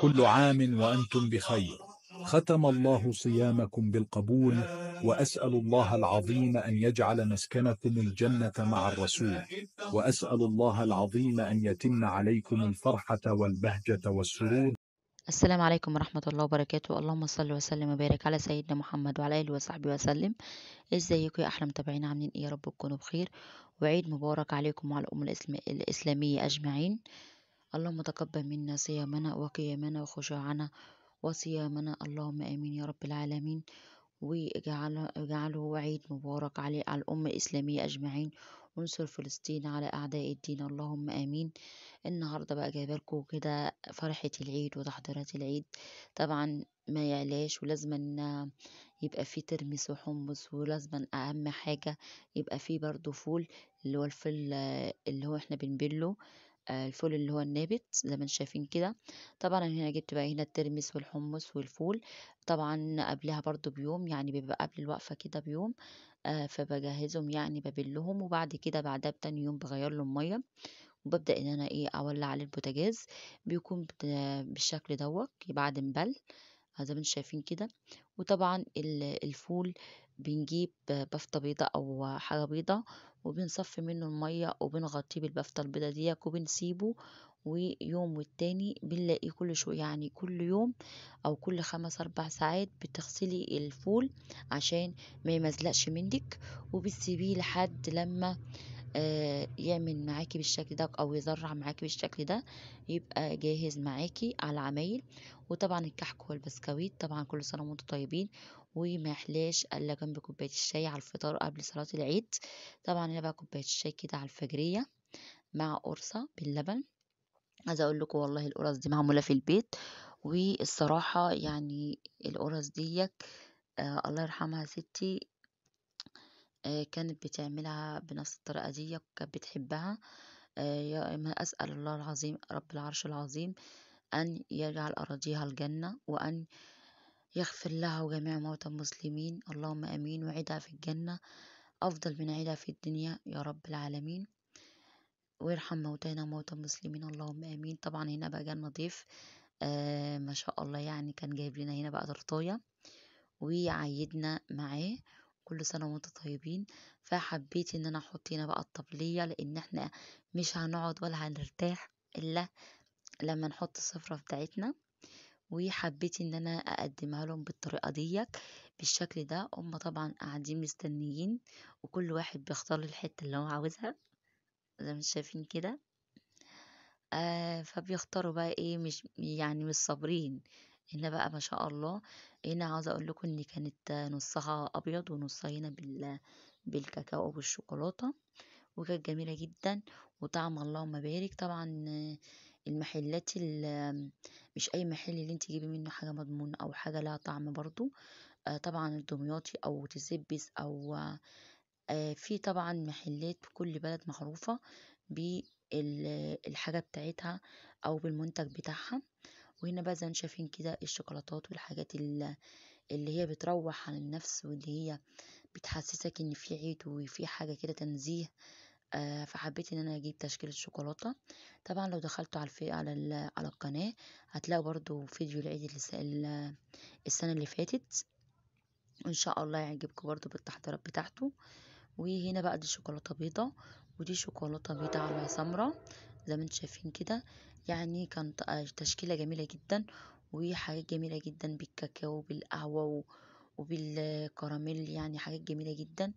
كل عام وأنتم بخير ختم الله صيامكم بالقبول وأسأل الله العظيم أن يجعل مسكنكم الجنة مع الرسول وأسأل الله العظيم أن يتم عليكم الفرحة والبهجة والسرور السلام عليكم ورحمة الله وبركاته اللهم صل وسلم وبارك على سيدنا محمد وعلى آله وصحبه وسلم ازيكم يا أحلى متابعين عاملين إيه يا رب تكونوا بخير وعيد مبارك عليكم وعلى الأمة الإسلامية أجمعين اللهم تقبل منا صيامنا وقيامنا وخشوعنا وصيامنا اللهم آمين يا رب العالمين واجعله عيد مبارك على الأمة الإسلامية أجمعين وانصر فلسطين على أعداء الدين اللهم آمين النهاردة بقى لكم كده فرحة العيد وتحضيرات العيد طبعا ما يعلاش ولازم ان يبقى في ترمس وحمص ولازم أهم حاجة يبقى في برضو فول اللي هو الفل اللي هو احنا بنبله آه، الفول اللي هو النابت زي ما انتم شايفين كده طبعا هنا جبت بقى هنا الترمس والحمص والفول طبعا قبلها برضو بيوم يعني بيبقى قبل الوقفه كده بيوم آه، فبجهزهم يعني ببلهم وبعد كده بعدها بتاني يوم بغير لهم ميه وببدا ان انا ايه اولع عليه البوتاجاز بيكون بالشكل دوت بعد مبل آه، زي ما انتم شايفين كده وطبعا الفول بنجيب بفتة بيضة أو حاجة بيضة وبنصفي منه المية وبنغطيه بالبفتة البيضة ديك وبنسيبه ويوم والتاني بنلاقيه كل شو يعني كل يوم أو كل خمس أربع ساعات بتغسلي الفول عشان ما يمزلقش منك وبتسيبيه لحد لما آه، يعمل معاكي بالشكل ده او يزرع معاكي بالشكل ده يبقى جاهز معاكي على العمايل وطبعا الكحك والبسكويت طبعا كل سنه وانتم طيبين وما يحلاش الا جنب كوبايه الشاي على الفطار قبل صلاه العيد طبعا هنا بقى كوبايه الشاي كده على الفجريه مع قرصه باللبن عايزه اقول لكم والله القرص دي معموله في البيت والصراحه يعني القرص ديت آه الله يرحمها ستي آه كانت بتعملها بنفس الطريقه دي كانت بتحبها آه، يا ما اسال الله العظيم رب العرش العظيم ان يجعل اراضيها الجنه وان آه يغفر لها وجميع موتى المسلمين اللهم أمين وعيدها في الجنة أفضل من عيدها في الدنيا يا رب العالمين ويرحم موتانا موتى المسلمين اللهم آمين طبعا هنا بقى جالنا ضيف آه ما شاء الله يعني كان جايب لنا هنا بقى درطايه وعيدنا معاه كل سنة وانتم طيبين فحبيت ان انا احط هنا بقى الطبلية لان احنا مش هنقعد ولا هنرتاح الا لما نحط السفرة بتاعتنا وحبيت ان انا اقدمها لهم بالطريقه ديت بالشكل ده هم طبعا قاعدين مستنيين وكل واحد بيختار الحته اللي هو عاوزها زي ما شايفين كده آه فبيختاروا بقى ايه مش يعني مش صابرين هنا بقى ما شاء الله هنا عاوزه اقول لكم ان كانت نصها ابيض ونصها هنا بال بالكاكاو والشوكولاته وكانت جميله جدا وطعم اللهم بارك طبعا المحلات مش اي محل اللي انت تجيبي منه حاجة مضمونة او حاجة لها طعم برضو آه طبعا الدمياطي او تسبس او آه في طبعا محلات في كل بلد معروفة بالحاجة بتاعتها او بالمنتج بتاعها وهنا بقى زي ما شايفين كده الشوكولاتات والحاجات اللي هي بتروح عن النفس واللي هي بتحسسك ان في عيد وفي حاجة كده تنزيه آه، فحبيت ان انا اجيب تشكيله شوكولاته طبعا لو دخلتوا على الفي على على القناه هتلاقوا برضو فيديو العيد السنه اللي فاتت ان شاء الله يعجبكم برضو بالتحضيرات بتاعته وهنا بقى دي شوكولاته بيضه ودي شوكولاته بيضه على سمرة زي ما انتم شايفين كده يعني كانت آه، تشكيله جميله جدا وحاجات جميله جدا بالكاكاو بالقهوه وبالكراميل يعني حاجات جميله جدا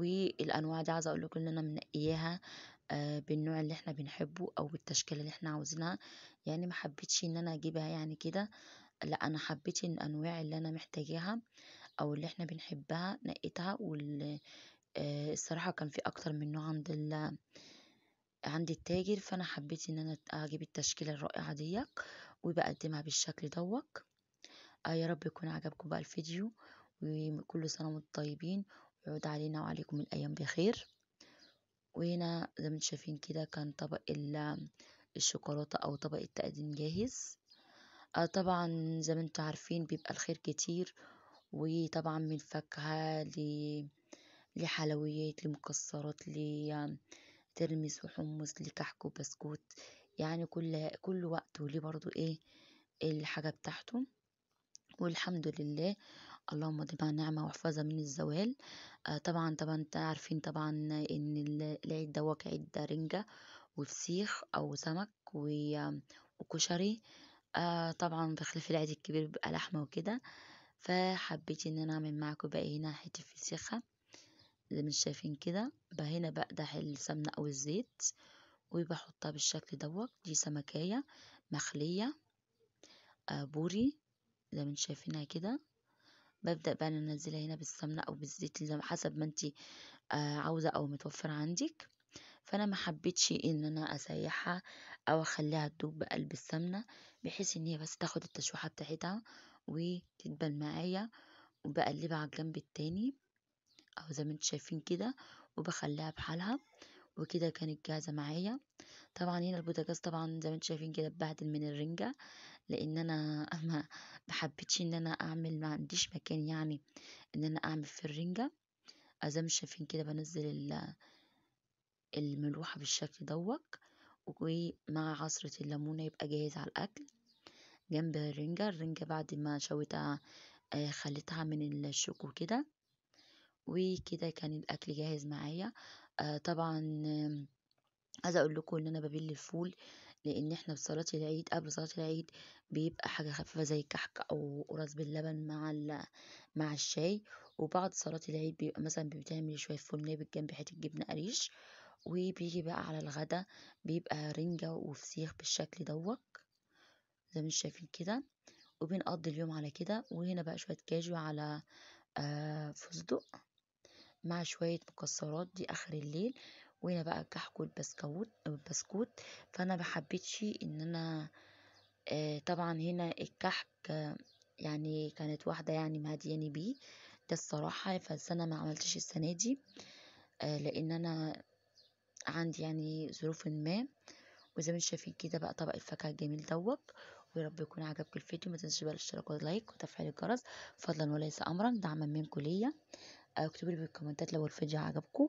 والانواع دي عايزه اقول لكم ان انا منقياها آه، بالنوع اللي احنا بنحبه او بالتشكيله اللي احنا عاوزينها يعني ما حبيتش ان انا اجيبها يعني كده لا انا حبيت الانواع اللي انا محتاجاها او اللي احنا بنحبها نقيتها وال آه، الصراحه كان في اكتر من نوع عند ال عند التاجر فانا حبيت ان انا اجيب التشكيله الرائعه ديك وبقدمها بالشكل دوك آه يا رب يكون عجبكم بقى الفيديو وكل سنه وانتم طيبين يعود علينا وعليكم الأيام بخير وهنا زي ما انتم شايفين كده كان طبق الشوكولاتة أو طبق التقديم جاهز آه، طبعا زي ما انتم عارفين بيبقى الخير كتير وطبعا من فاكهة ل... لحلويات لمكسرات لترمس وحمص لكحك وبسكوت يعني كل كل وقت وليه برضو ايه الحاجة بتاعته والحمد لله اللهم دمها نعمة واحفظها من الزوال آه طبعا طبعا عارفين طبعا ان العيد دوت عيد رنجة وفسيخ او سمك وكشري آه طبعا بخلاف العيد الكبير بيبقى لحمة وكده فحبيت ان انا اعمل معاكم بقى هنا حتة فسيخة زي ما شايفين كده بقى هنا بقدح السمنة او الزيت وبحطها بالشكل دوت دي سمكاية مخلية آه بوري زي ما شايفينها كده ببدأ بقى أنا أنزلها هنا بالسمنة أو بالزيت زي حسب ما انتي آه، عاوزة أو متوفر عندك فأنا ما حبيتش إن أنا أسيحها أو أخليها تدوب بقلب السمنة بحيث إن هي بس تاخد التشويحة بتاعتها وتدبل معايا وبقلبها على الجنب التاني أو زي ما انتوا شايفين كده وبخليها بحالها وكده كانت جاهزة معايا طبعا هنا البوتاجاز طبعا زي ما انتوا شايفين كده بعد من الرنجة لان انا ما حبيتش ان انا اعمل ما عنديش مكان يعني ان انا اعمل في الرنجة زي ما شايفين كده بنزل الملوحة بالشكل دوك ومع عصرة الليمونة يبقى جاهز على الاكل جنب الرنجة الرنجة بعد ما شويتها آه، خليتها من الشوكو كده وكده كان الاكل جاهز معايا آه، طبعا عايزه اقول لكم ان انا ببل الفول لان احنا في صلاة العيد قبل صلاة العيد بيبقى حاجة خفيفة زي كحك او قرص باللبن مع مع الشاي وبعد صلاة العيد بيبقى مثلا بتعمل شوية فول ني بالجنب حتة جبنة قريش وبيجي بقى على الغدا بيبقى رنجة وفسيخ بالشكل دوت زي ما انتم شايفين كده وبنقضي اليوم على كده وهنا بقى شوية كاجو على آه، فستق مع شوية مكسرات دي آخر الليل وهنا بقى الكحك والبسكوت البسكوت فانا محبتش ان انا آه، طبعا هنا الكحك يعني كانت واحدة يعني مهدياني بيه ده الصراحة فالسنة ما عملتش السنة دي آه، لان انا عندي يعني ظروف ما وزي ما انتم شايفين كده بقى طبق الفاكهة الجميل دوت ويا رب يكون عجبك الفيديو ما تنسوش بقى الاشتراك واللايك وتفعيل الجرس فضلا وليس امرا دعما منكم ليا آه، اكتبوا لي بالكومنتات لو الفيديو عجبكم